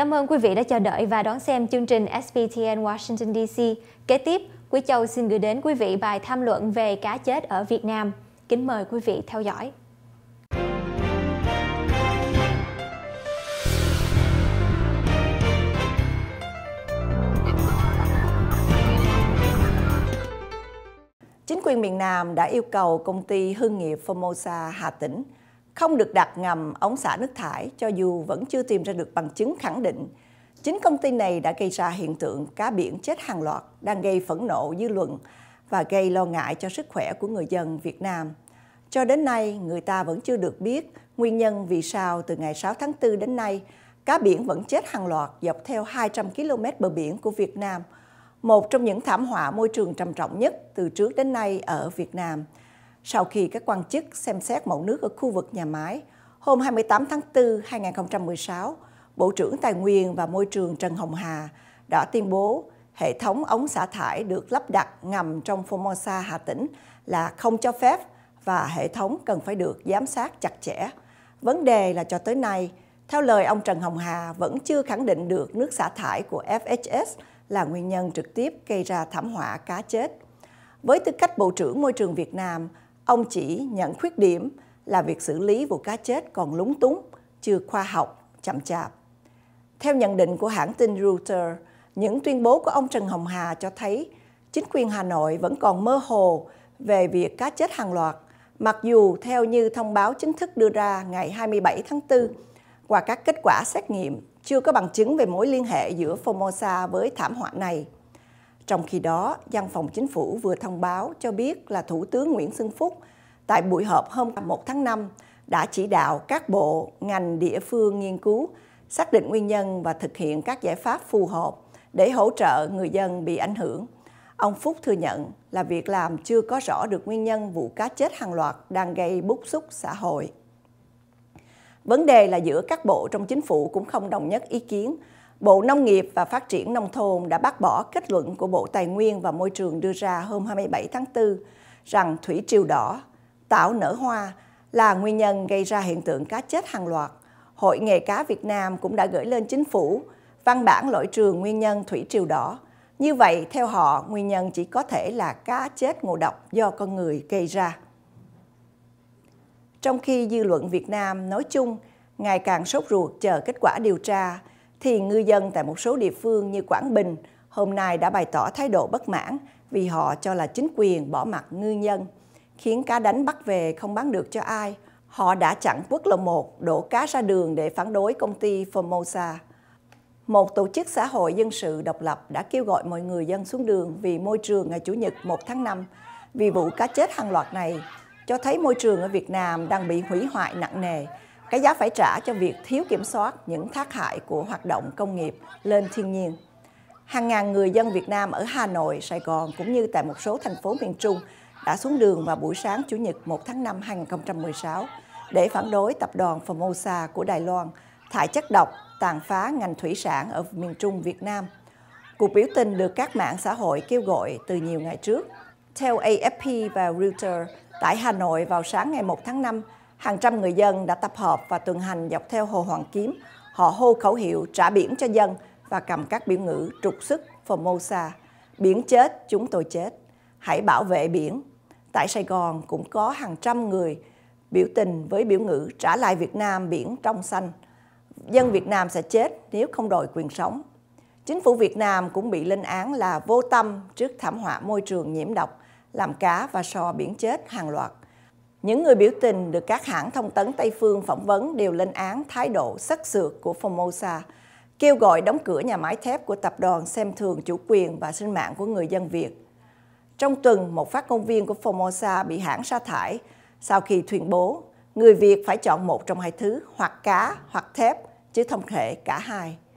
Cảm ơn quý vị đã chờ đợi và đón xem chương trình SBTN Washington DC. Kế tiếp, Quý Châu xin gửi đến quý vị bài tham luận về cá chết ở Việt Nam. Kính mời quý vị theo dõi. Chính quyền miền Nam đã yêu cầu công ty Hưng nghiệp Formosa Hà Tĩnh không được đặt ngầm ống xả nước thải cho dù vẫn chưa tìm ra được bằng chứng khẳng định. Chính công ty này đã gây ra hiện tượng cá biển chết hàng loạt đang gây phẫn nộ dư luận và gây lo ngại cho sức khỏe của người dân Việt Nam. Cho đến nay, người ta vẫn chưa được biết nguyên nhân vì sao từ ngày 6 tháng 4 đến nay, cá biển vẫn chết hàng loạt dọc theo 200 km bờ biển của Việt Nam, một trong những thảm họa môi trường trầm trọng nhất từ trước đến nay ở Việt Nam sau khi các quan chức xem xét mẫu nước ở khu vực nhà máy. Hôm 28 tháng 4, 2016, Bộ trưởng Tài nguyên và Môi trường Trần Hồng Hà đã tuyên bố hệ thống ống xả thải được lắp đặt ngầm trong Formosa Hà Tĩnh là không cho phép và hệ thống cần phải được giám sát chặt chẽ. Vấn đề là cho tới nay, theo lời ông Trần Hồng Hà vẫn chưa khẳng định được nước xả thải của FHS là nguyên nhân trực tiếp gây ra thảm họa cá chết. Với tư cách Bộ trưởng Môi trường Việt Nam, Ông chỉ nhận khuyết điểm là việc xử lý vụ cá chết còn lúng túng, chưa khoa học, chậm chạp. Theo nhận định của hãng tin Reuters, những tuyên bố của ông Trần Hồng Hà cho thấy chính quyền Hà Nội vẫn còn mơ hồ về việc cá chết hàng loạt, mặc dù theo như thông báo chính thức đưa ra ngày 27 tháng 4, qua các kết quả xét nghiệm chưa có bằng chứng về mối liên hệ giữa Formosa với thảm họa này. Trong khi đó, văn phòng chính phủ vừa thông báo cho biết là Thủ tướng Nguyễn Xuân Phúc tại buổi họp hôm 1 tháng 5 đã chỉ đạo các bộ, ngành, địa phương nghiên cứu, xác định nguyên nhân và thực hiện các giải pháp phù hợp để hỗ trợ người dân bị ảnh hưởng. Ông Phúc thừa nhận là việc làm chưa có rõ được nguyên nhân vụ cá chết hàng loạt đang gây bức xúc xã hội. Vấn đề là giữa các bộ trong chính phủ cũng không đồng nhất ý kiến Bộ Nông nghiệp và Phát triển Nông thôn đã bác bỏ kết luận của Bộ Tài nguyên và Môi trường đưa ra hôm 27 tháng 4 rằng thủy triều đỏ, tảo nở hoa là nguyên nhân gây ra hiện tượng cá chết hàng loạt. Hội nghề cá Việt Nam cũng đã gửi lên chính phủ văn bản lỗi trừ nguyên nhân thủy triều đỏ. Như vậy, theo họ, nguyên nhân chỉ có thể là cá chết ngộ độc do con người gây ra. Trong khi dư luận Việt Nam nói chung ngày càng sốt ruột chờ kết quả điều tra thì ngư dân tại một số địa phương như Quảng Bình hôm nay đã bày tỏ thái độ bất mãn vì họ cho là chính quyền bỏ mặt ngư dân, khiến cá đánh bắt về không bán được cho ai. Họ đã chặn quốc lộ 1 đổ cá ra đường để phản đối công ty Formosa. Một tổ chức xã hội dân sự độc lập đã kêu gọi mọi người dân xuống đường vì môi trường ngày Chủ nhật 1 tháng 5. Vì vụ cá chết hàng loạt này cho thấy môi trường ở Việt Nam đang bị hủy hoại nặng nề cái giá phải trả cho việc thiếu kiểm soát những tác hại của hoạt động công nghiệp lên thiên nhiên. Hàng ngàn người dân Việt Nam ở Hà Nội, Sài Gòn cũng như tại một số thành phố miền Trung đã xuống đường vào buổi sáng Chủ nhật 1 tháng 5 2016 để phản đối tập đoàn Formosa của Đài Loan thải chất độc tàn phá ngành thủy sản ở miền Trung Việt Nam. Cuộc biểu tình được các mạng xã hội kêu gọi từ nhiều ngày trước. Theo AFP và Reuters, tại Hà Nội vào sáng ngày 1 tháng 5, hàng trăm người dân đã tập hợp và tuần hành dọc theo Hồ Hoàng Kiếm. Họ hô khẩu hiệu trả biển cho dân và cầm các biểu ngữ trục sức Formosa, biển chết, chúng tôi chết, hãy bảo vệ biển. Tại Sài Gòn cũng có hàng trăm người biểu tình với biểu ngữ trả lại Việt Nam biển trong xanh. Dân Việt Nam sẽ chết nếu không đòi quyền sống. Chính phủ Việt Nam cũng bị lên án là vô tâm trước thảm họa môi trường nhiễm độc, làm cá và sò biển chết hàng loạt. Những người biểu tình được các hãng thông tấn Tây phương phỏng vấn đều lên án thái độ sắc sược của Formosa, kêu gọi đóng cửa nhà máy thép của tập đoàn xem thường chủ quyền và sinh mạng của người dân Việt. Trong tuần, một phát công viên của Formosa bị hãng sa thải sau khi tuyên bố người Việt phải chọn một trong hai thứ, hoặc cá hoặc thép, chứ không thể cả hai.